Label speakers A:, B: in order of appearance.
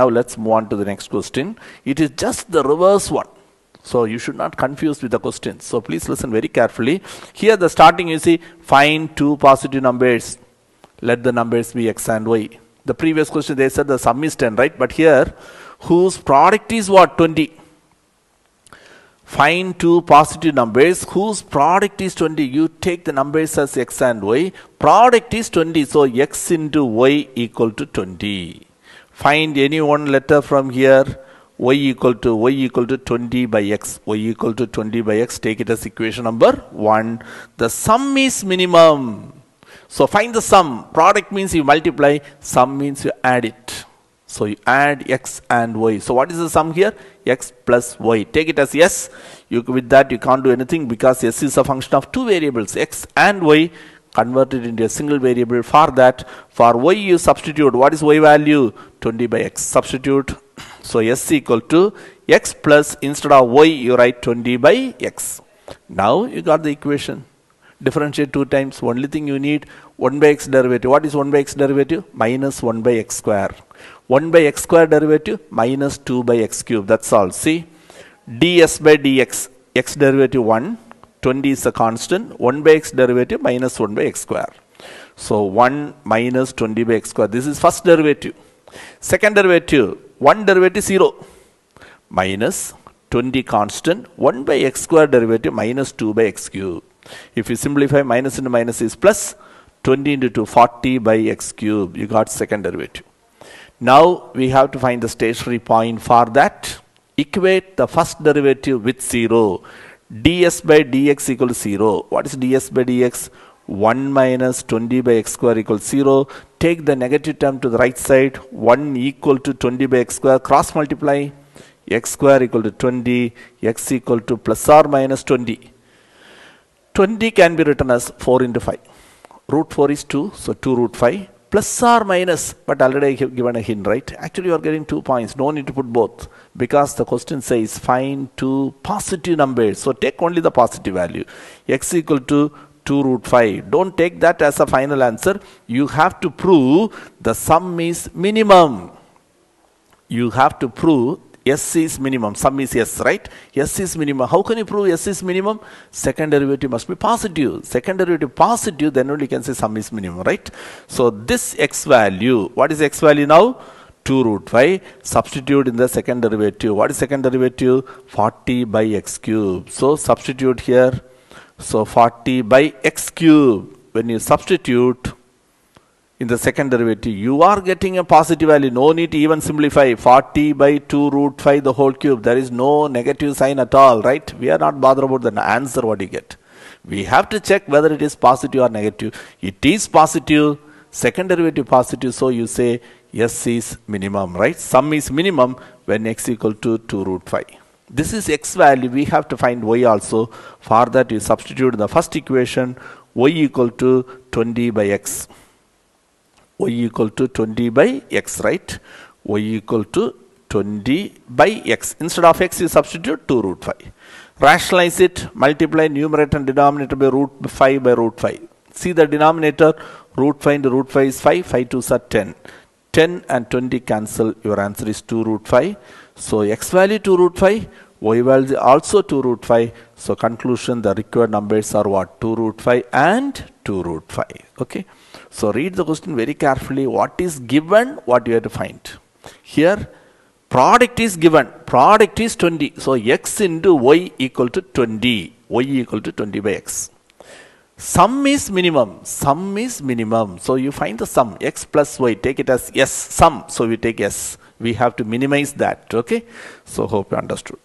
A: Now let's move on to the next question. It is just the reverse one. So you should not confuse with the questions. So please listen very carefully. Here the starting you see, find two positive numbers. Let the numbers be x and y. The previous question they said the sum is 10, right? But here, whose product is what? 20. Find two positive numbers whose product is 20. You take the numbers as x and y. Product is 20. So x into y equal to 20 find any one letter from here y equal to y equal to 20 by x y equal to 20 by x take it as equation number 1 the sum is minimum so find the sum product means you multiply sum means you add it so you add x and y so what is the sum here x plus y take it as s. you with that you can't do anything because s is a function of two variables x and y convert it into a single variable for that for y you substitute what is y value 20 by x substitute so s equal to x plus instead of y you write 20 by x now you got the equation differentiate two times only thing you need 1 by x derivative what is 1 by x derivative minus 1 by x square 1 by x square derivative minus 2 by x cube that's all see ds by dx x derivative 1 20 is a constant, 1 by x derivative minus 1 by x square. So 1 minus 20 by x square, this is first derivative. Second derivative, 1 derivative 0 minus 20 constant, 1 by x square derivative minus 2 by x cube. If you simplify minus into minus is plus 20 into 2, 40 by x cube, you got second derivative. Now we have to find the stationary point for that. Equate the first derivative with 0 ds by dx equal to 0. What is ds by dx? 1 minus 20 by x square equals 0. Take the negative term to the right side. 1 equal to 20 by x square. Cross multiply. x square equal to 20. x equal to plus or minus 20. 20 can be written as 4 into 5. Root 4 is 2. So 2 root 5 plus or minus, but already given a hint, right? Actually, you are getting two points. No need to put both because the question says find two positive numbers. So take only the positive value. x equal to 2 root 5. Don't take that as a final answer. You have to prove the sum is minimum. You have to prove S is minimum, sum is S, right? S is minimum. How can you prove S is minimum? Second derivative must be positive. Second derivative positive, then only you can say sum is minimum, right? So this x value, what is x value now? 2 root 5 substitute in the second derivative what is second derivative 40 by x cube so substitute here so 40 by x cube when you substitute in the second derivative, you are getting a positive value. No need to even simplify 40 by 2 root 5 the whole cube. There is no negative sign at all, right? We are not bothered about the answer what you get. We have to check whether it is positive or negative. It is positive, second derivative positive, so you say S is minimum, right? Sum is minimum when x equal to 2 root 5. This is x value, we have to find y also. For that, you substitute the first equation, y equal to 20 by x y equal to 20 by x, right? y equal to 20 by x. Instead of x, you substitute 2 root 5. Rationalize it, multiply numerator and denominator by root 5 by root 5. See the denominator, root 5 into root 5 is 5, 5 2s are 10. 10 and 20 cancel, your answer is 2 root 5. So x value 2 root 5, y value also 2 root 5. So conclusion, the required numbers are what? 2 root 5 and 2 root 5 okay so read the question very carefully what is given what you have to find here product is given product is 20 so x into y equal to 20 y equal to 20 by x sum is minimum sum is minimum so you find the sum x plus y take it as s sum so we take s we have to minimize that okay so hope you understood